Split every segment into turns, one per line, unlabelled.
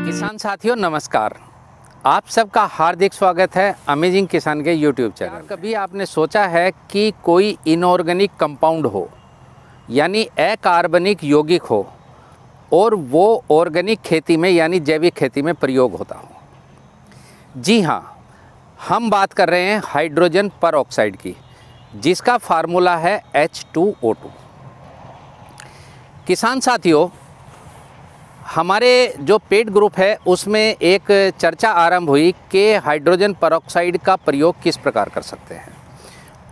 किसान साथियों नमस्कार आप सबका हार्दिक स्वागत है अमेजिंग किसान के यूट्यूब चैनल कभी आपने सोचा है कि कोई इनऑर्गेनिक कंपाउंड हो यानी अकार्बनिक यौगिक हो और वो ऑर्गेनिक खेती में यानी जैविक खेती में प्रयोग होता हो जी हाँ हम बात कर रहे हैं हाइड्रोजन पर ऑक्साइड की जिसका फार्मूला है एच टू ओ टू किसान साथियों हमारे जो पेड ग्रुप है उसमें एक चर्चा आरंभ हुई कि हाइड्रोजन पर का प्रयोग किस प्रकार कर सकते हैं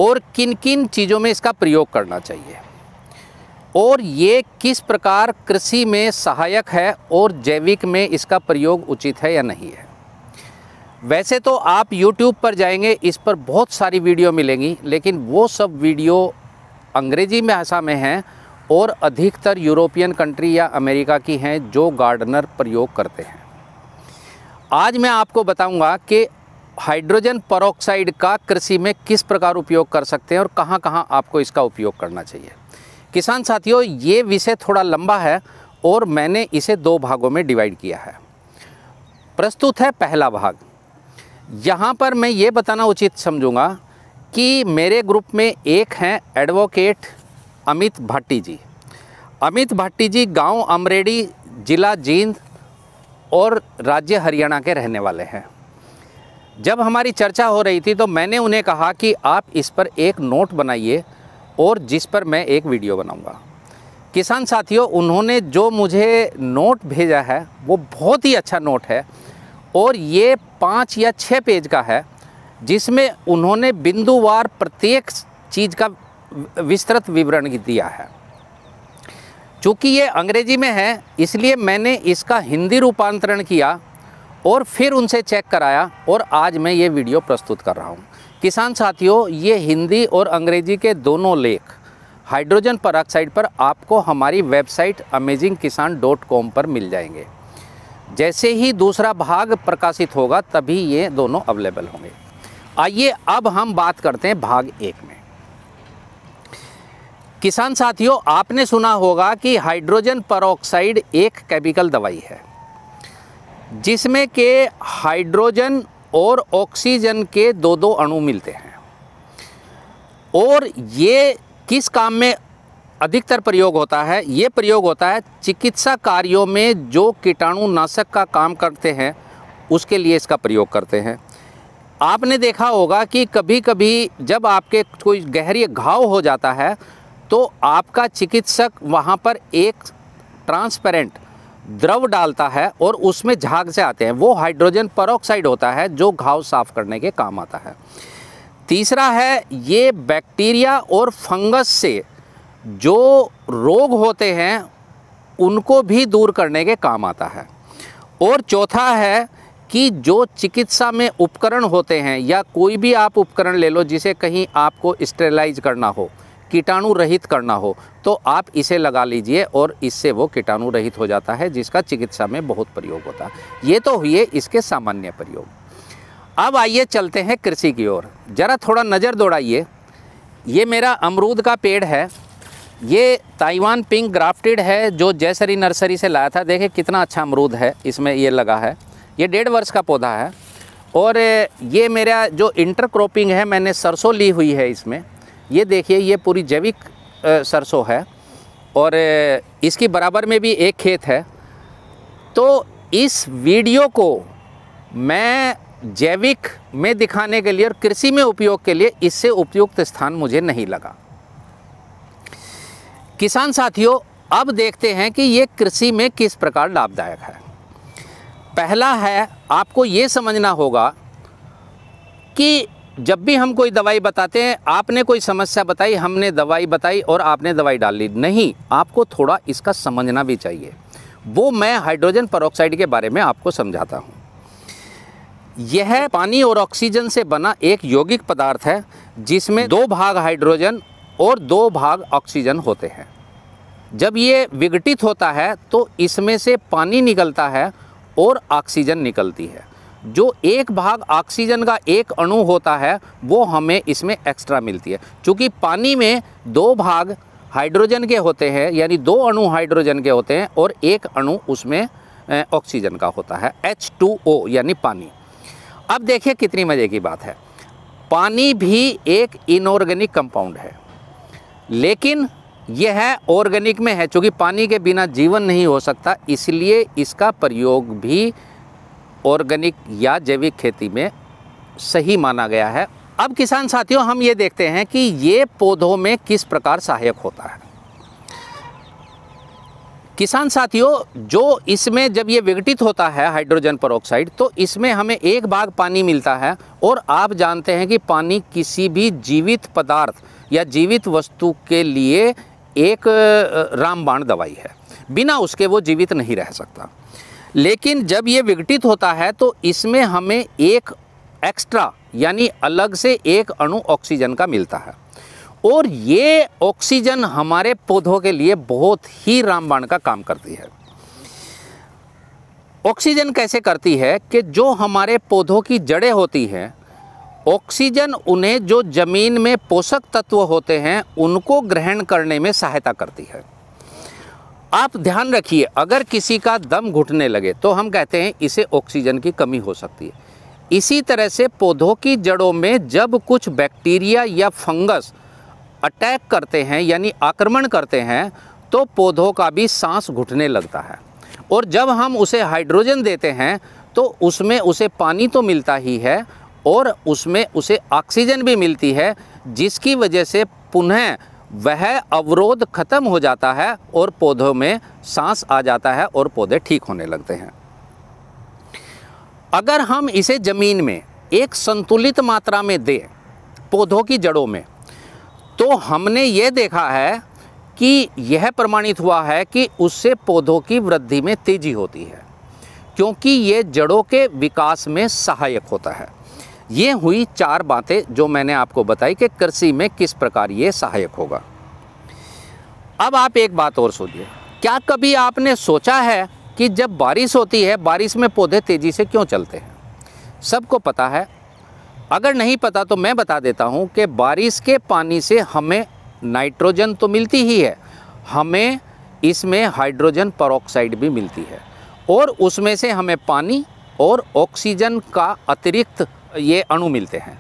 और किन किन चीज़ों में इसका प्रयोग करना चाहिए और ये किस प्रकार कृषि में सहायक है और जैविक में इसका प्रयोग उचित है या नहीं है वैसे तो आप YouTube पर जाएंगे इस पर बहुत सारी वीडियो मिलेंगी लेकिन वो सब वीडियो अंग्रेजी में भाषा में हैं और अधिकतर यूरोपियन कंट्री या अमेरिका की हैं जो गार्डनर प्रयोग करते हैं आज मैं आपको बताऊंगा कि हाइड्रोजन परोक्साइड का कृषि में किस प्रकार उपयोग कर सकते हैं और कहां कहां आपको इसका उपयोग करना चाहिए किसान साथियों ये विषय थोड़ा लंबा है और मैंने इसे दो भागों में डिवाइड किया है प्रस्तुत है पहला भाग यहाँ पर मैं ये बताना उचित समझूँगा कि मेरे ग्रुप में एक हैं एडवोकेट अमित भाटी जी अमित भाटी जी गांव अमरेडी ज़िला जींद और राज्य हरियाणा के रहने वाले हैं जब हमारी चर्चा हो रही थी तो मैंने उन्हें कहा कि आप इस पर एक नोट बनाइए और जिस पर मैं एक वीडियो बनाऊंगा किसान साथियों उन्होंने जो मुझे नोट भेजा है वो बहुत ही अच्छा नोट है और ये पाँच या छः पेज का है जिसमें उन्होंने बिंदुवार प्रत्येक चीज़ का विस्तृत विवरण दिया है चूँकि ये अंग्रेजी में है इसलिए मैंने इसका हिंदी रूपांतरण किया और फिर उनसे चेक कराया और आज मैं ये वीडियो प्रस्तुत कर रहा हूँ किसान साथियों ये हिंदी और अंग्रेजी के दोनों लेख हाइड्रोजन पर पर आपको हमारी website amazing Kisan dot com पर मिल जाएंगे जैसे ही दूसरा भाग प्रकाशित होगा तभी ये दोनों अवेलेबल होंगे आइए अब हम बात करते हैं भाग एक में किसान साथियों आपने सुना होगा कि हाइड्रोजन परोक्साइड एक केमिकल दवाई है जिसमें के हाइड्रोजन और ऑक्सीजन के दो दो अणु मिलते हैं और ये किस काम में अधिकतर प्रयोग होता है ये प्रयोग होता है चिकित्सा कार्यों में जो कीटाणुनाशक का काम करते हैं उसके लिए इसका प्रयोग करते हैं आपने देखा होगा कि कभी कभी जब आपके कोई गहरी घाव हो जाता है तो आपका चिकित्सक वहाँ पर एक ट्रांसपेरेंट द्रव डालता है और उसमें झाग से आते हैं वो हाइड्रोजन परोक्साइड होता है जो घाव साफ करने के काम आता है तीसरा है ये बैक्टीरिया और फंगस से जो रोग होते हैं उनको भी दूर करने के काम आता है और चौथा है कि जो चिकित्सा में उपकरण होते हैं या कोई भी आप उपकरण ले लो जिसे कहीं आपको स्टेलाइज करना हो कीटाणु रहित करना हो तो आप इसे लगा लीजिए और इससे वो कीटाणु रहित हो जाता है जिसका चिकित्सा में बहुत प्रयोग होता है ये तो हुए इसके सामान्य प्रयोग अब आइए चलते हैं कृषि की ओर ज़रा थोड़ा नज़र दौड़ाइए ये मेरा अमरूद का पेड़ है ये ताइवान पिंक ग्राफ्टेड है जो जयसरी नर्सरी से लाया था देखिए कितना अच्छा अमरूद है इसमें ये लगा है ये डेढ़ वर्ष का पौधा है और ये मेरा जो इंटर क्रॉपिंग है मैंने सरसों ली हुई है इसमें ये देखिए ये पूरी जैविक सरसों है और इसकी बराबर में भी एक खेत है तो इस वीडियो को मैं जैविक में दिखाने के लिए और कृषि में उपयोग के लिए इससे उपयुक्त स्थान मुझे नहीं लगा किसान साथियों अब देखते हैं कि ये कृषि में किस प्रकार लाभदायक है पहला है आपको ये समझना होगा कि जब भी हम कोई दवाई बताते हैं आपने कोई समस्या बताई हमने दवाई बताई और आपने दवाई डाल ली नहीं आपको थोड़ा इसका समझना भी चाहिए वो मैं हाइड्रोजन परोक्साइड के बारे में आपको समझाता हूँ यह पानी और ऑक्सीजन से बना एक यौगिक पदार्थ है जिसमें दो भाग हाइड्रोजन और दो भाग ऑक्सीजन होते हैं जब ये विघटित होता है तो इसमें से पानी निकलता है और ऑक्सीजन निकलती है जो एक भाग ऑक्सीजन का एक अणु होता है वो हमें इसमें एक्स्ट्रा मिलती है क्योंकि पानी में दो भाग हाइड्रोजन के होते हैं यानी दो अणु हाइड्रोजन के होते हैं और एक अणु उसमें ऑक्सीजन का होता है H2O यानी पानी अब देखिए कितनी मज़े की बात है पानी भी एक इनऑर्गेनिक कंपाउंड है लेकिन यह है ऑर्गेनिक में है चूँकि पानी के बिना जीवन नहीं हो सकता इसलिए इसका प्रयोग भी ऑर्गेनिक या जैविक खेती में सही माना गया है अब किसान साथियों हम ये देखते हैं कि ये पौधों में किस प्रकार सहायक होता है किसान साथियों जो इसमें जब ये विघटित होता है हाइड्रोजन परोक्साइड तो इसमें हमें एक भाग पानी मिलता है और आप जानते हैं कि पानी किसी भी जीवित पदार्थ या जीवित वस्तु के लिए एक रामबाण दवाई है बिना उसके वो जीवित नहीं रह सकता लेकिन जब ये विघटित होता है तो इसमें हमें एक एक्स्ट्रा यानी अलग से एक अणु ऑक्सीजन का मिलता है और ये ऑक्सीजन हमारे पौधों के लिए बहुत ही रामबाण का काम करती है ऑक्सीजन कैसे करती है कि जो हमारे पौधों की जड़ें होती हैं ऑक्सीजन उन्हें जो ज़मीन में पोषक तत्व होते हैं उनको ग्रहण करने में सहायता करती है आप ध्यान रखिए अगर किसी का दम घुटने लगे तो हम कहते हैं इसे ऑक्सीजन की कमी हो सकती है इसी तरह से पौधों की जड़ों में जब कुछ बैक्टीरिया या फंगस अटैक करते हैं यानी आक्रमण करते हैं तो पौधों का भी सांस घुटने लगता है और जब हम उसे हाइड्रोजन देते हैं तो उसमें उसे पानी तो मिलता ही है और उसमें उसे ऑक्सीजन भी मिलती है जिसकी वजह से पुनः वह अवरोध खत्म हो जाता है और पौधों में सांस आ जाता है और पौधे ठीक होने लगते हैं अगर हम इसे ज़मीन में एक संतुलित मात्रा में दें पौधों की जड़ों में तो हमने ये देखा है कि यह प्रमाणित हुआ है कि उससे पौधों की वृद्धि में तेज़ी होती है क्योंकि ये जड़ों के विकास में सहायक होता है ये हुई चार बातें जो मैंने आपको बताई कि कृषि में किस प्रकार ये सहायक होगा अब आप एक बात और सोचिए क्या कभी आपने सोचा है कि जब बारिश होती है बारिश में पौधे तेज़ी से क्यों चलते हैं सबको पता है अगर नहीं पता तो मैं बता देता हूँ कि बारिश के पानी से हमें नाइट्रोजन तो मिलती ही है हमें इसमें हाइड्रोजन परोक्साइड भी मिलती है और उसमें से हमें पानी और ऑक्सीजन का अतिरिक्त ये अणु मिलते हैं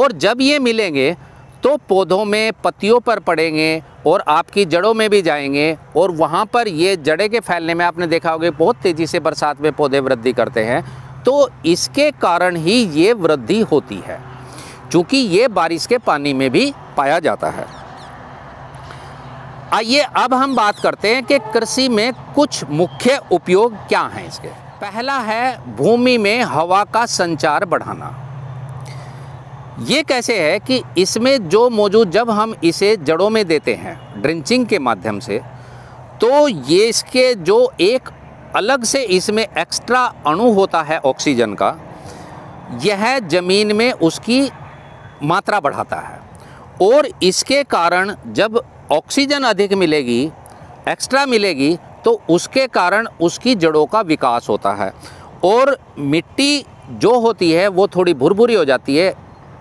और जब ये मिलेंगे तो पौधों में पत्तियों पर पड़ेंगे और आपकी जड़ों में भी जाएंगे और वहाँ पर ये जड़े के फैलने में आपने देखा होगा बहुत तेज़ी से बरसात में पौधे वृद्धि करते हैं तो इसके कारण ही ये वृद्धि होती है क्योंकि ये बारिश के पानी में भी पाया जाता है आइए अब हम बात करते हैं कि कृषि में कुछ मुख्य उपयोग क्या हैं इसके पहला है भूमि में हवा का संचार बढ़ाना ये कैसे है कि इसमें जो मौजूद जब हम इसे जड़ों में देते हैं ड्रिंचिंग के माध्यम से तो ये इसके जो एक अलग से इसमें एक्स्ट्रा अणु होता है ऑक्सीजन का यह ज़मीन में उसकी मात्रा बढ़ाता है और इसके कारण जब ऑक्सीजन अधिक मिलेगी एक्स्ट्रा मिलेगी तो उसके कारण उसकी जड़ों का विकास होता है और मिट्टी जो होती है वो थोड़ी भुरभुरी हो जाती है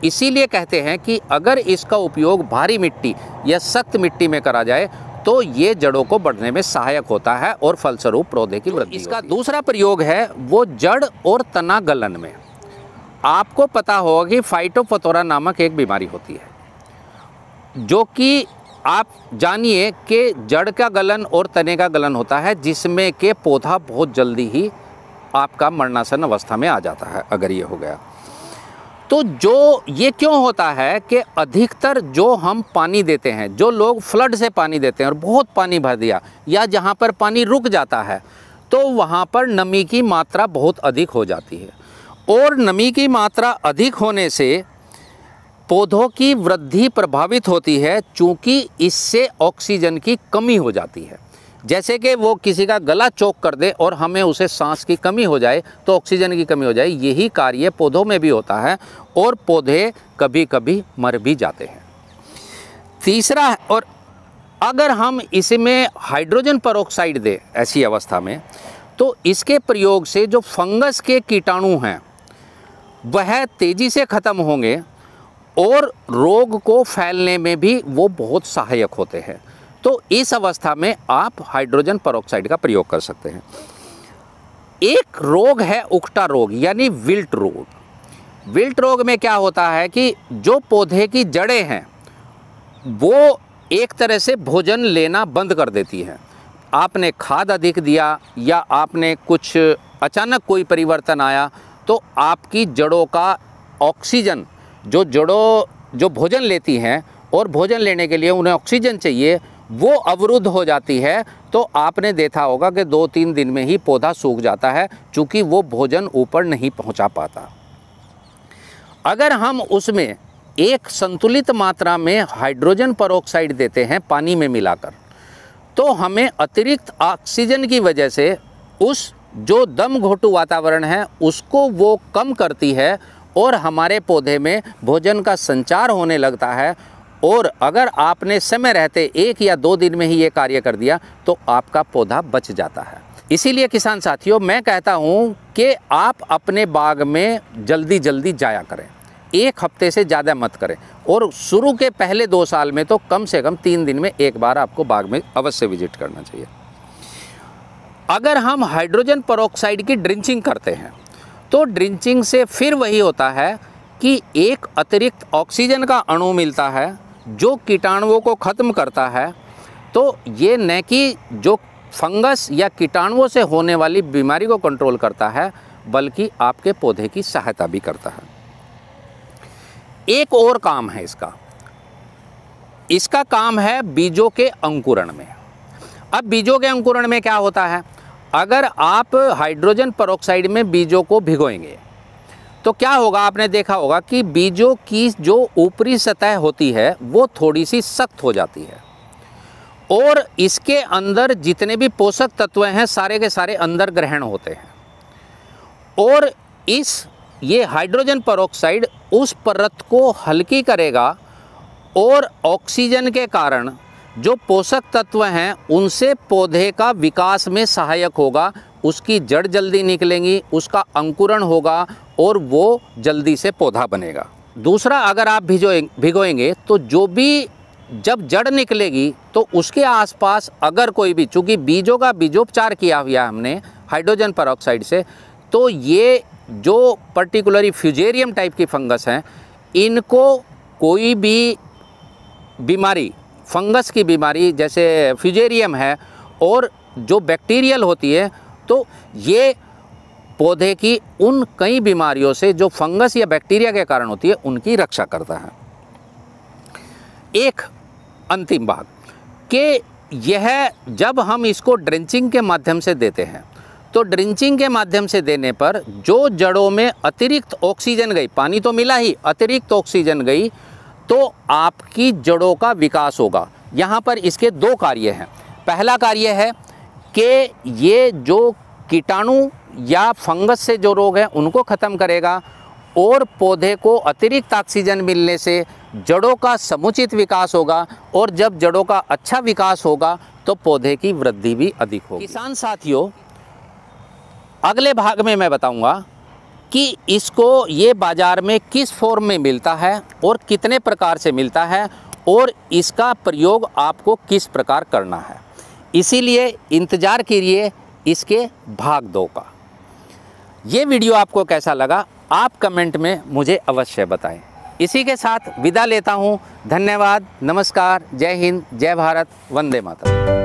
इसीलिए कहते हैं कि अगर इसका उपयोग भारी मिट्टी या सख्त मिट्टी में करा जाए तो ये जड़ों को बढ़ने में सहायक होता है और फलस्वरूप पौधे की तो वृद्धि इसका दूसरा प्रयोग है वो जड़ और तना गलन में आपको पता होगा कि फाइटोपथोरा नामक एक बीमारी होती है जो कि आप जानिए कि जड़ का गलन और तने का गलन होता है जिसमें के पौधा बहुत जल्दी ही आपका मरणासन अवस्था में आ जाता है अगर ये हो गया तो जो ये क्यों होता है कि अधिकतर जो हम पानी देते हैं जो लोग फ्लड से पानी देते हैं और बहुत पानी भर दिया या जहाँ पर पानी रुक जाता है तो वहाँ पर नमी की मात्रा बहुत अधिक हो जाती है और नमी की मात्रा अधिक होने से पौधों की वृद्धि प्रभावित होती है चूँकि इससे ऑक्सीजन की कमी हो जाती है जैसे कि वो किसी का गला चोक कर दे और हमें उसे सांस की कमी हो जाए तो ऑक्सीजन की कमी हो जाए यही कार्य पौधों में भी होता है और पौधे कभी कभी मर भी जाते हैं तीसरा और अगर हम इसमें हाइड्रोजन परोक्साइड दें ऐसी अवस्था में तो इसके प्रयोग से जो फंगस के कीटाणु हैं वह तेज़ी से ख़त्म होंगे और रोग को फैलने में भी वो बहुत सहायक होते हैं तो इस अवस्था में आप हाइड्रोजन परोक्साइड का प्रयोग कर सकते हैं एक रोग है उकटा रोग यानी विल्ट रोग विल्ट रोग में क्या होता है कि जो पौधे की जड़ें हैं वो एक तरह से भोजन लेना बंद कर देती हैं आपने खाद अधिक दिया या आपने कुछ अचानक कोई परिवर्तन आया तो आपकी जड़ों का ऑक्सीजन जो जड़ों जो भोजन लेती हैं और भोजन लेने के लिए उन्हें ऑक्सीजन चाहिए वो अवरुद्ध हो जाती है तो आपने देखा होगा कि दो तीन दिन में ही पौधा सूख जाता है चूँकि वो भोजन ऊपर नहीं पहुँचा पाता अगर हम उसमें एक संतुलित मात्रा में हाइड्रोजन परोक्साइड देते हैं पानी में मिलाकर तो हमें अतिरिक्त ऑक्सीजन की वजह से उस जो दम घोटू वातावरण है उसको वो कम करती है और हमारे पौधे में भोजन का संचार होने लगता है और अगर आपने समय रहते एक या दो दिन में ही ये कार्य कर दिया तो आपका पौधा बच जाता है इसीलिए किसान साथियों मैं कहता हूँ कि आप अपने बाग में जल्दी जल्दी जाया करें एक हफ्ते से ज़्यादा मत करें और शुरू के पहले दो साल में तो कम से कम तीन दिन में एक बार आपको बाग में अवश्य विजिट करना चाहिए अगर हम हाइड्रोजन परोक्साइड की ड्रिंचिंग करते हैं तो ड्रिंचिंग से फिर वही होता है कि एक अतिरिक्त ऑक्सीजन का अणु मिलता है जो कीटाणुओं को ख़त्म करता है तो ये न कि जो फंगस या कीटाणुओं से होने वाली बीमारी को कंट्रोल करता है बल्कि आपके पौधे की सहायता भी करता है एक और काम है इसका इसका काम है बीजों के अंकुरण में अब बीजों के अंकुरण में क्या होता है अगर आप हाइड्रोजन परोक्साइड में बीजों को भिगोएंगे तो क्या होगा आपने देखा होगा कि बीजों की जो ऊपरी सतह होती है वो थोड़ी सी सख्त हो जाती है और इसके अंदर जितने भी पोषक तत्व हैं सारे के सारे अंदर ग्रहण होते हैं और इस ये हाइड्रोजन परोक्साइड उस परत को हल्की करेगा और ऑक्सीजन के कारण जो पोषक तत्व हैं उनसे पौधे का विकास में सहायक होगा उसकी जड़ जल्दी निकलेंगी उसका अंकुरण होगा और वो जल्दी से पौधा बनेगा दूसरा अगर आप भिजो भिगोएंगे तो जो भी जब जड़ निकलेगी तो उसके आसपास अगर कोई भी चूँकि बीजों का बीजोपचार किया हुआ हमने हाइड्रोजन पर से तो ये जो पर्टिकुलरी फ्यूजेरियम टाइप की फंगस हैं इनको कोई भी बीमारी फंगस की बीमारी जैसे फ्यूजेरियम है और जो बैक्टीरियल होती है तो ये पौधे की उन कई बीमारियों से जो फंगस या बैक्टीरिया के कारण होती है उनकी रक्षा करता है एक अंतिम भाग कि यह जब हम इसको ड्रिंचिंग के माध्यम से देते हैं तो ड्रिंचिंग के माध्यम से देने पर जो जड़ों में अतिरिक्त ऑक्सीजन गई पानी तो मिला ही अतिरिक्त ऑक्सीजन गई तो आपकी जड़ों का विकास होगा यहाँ पर इसके दो कार्य हैं पहला कार्य है कि ये जो कीटाणु या फंगस से जो रोग है उनको ख़त्म करेगा और पौधे को अतिरिक्त ऑक्सीजन मिलने से जड़ों का समुचित विकास होगा और जब जड़ों का अच्छा विकास होगा तो पौधे की वृद्धि भी अधिक होगी किसान साथियों अगले भाग में मैं बताऊंगा कि इसको ये बाज़ार में किस फॉर्म में मिलता है और कितने प्रकार से मिलता है और इसका प्रयोग आपको किस प्रकार करना है इसीलिए इंतज़ार कीजिए इसके भाग दो का ये वीडियो आपको कैसा लगा आप कमेंट में मुझे अवश्य बताएं इसी के साथ विदा लेता हूँ धन्यवाद नमस्कार जय हिंद जय भारत वंदे माता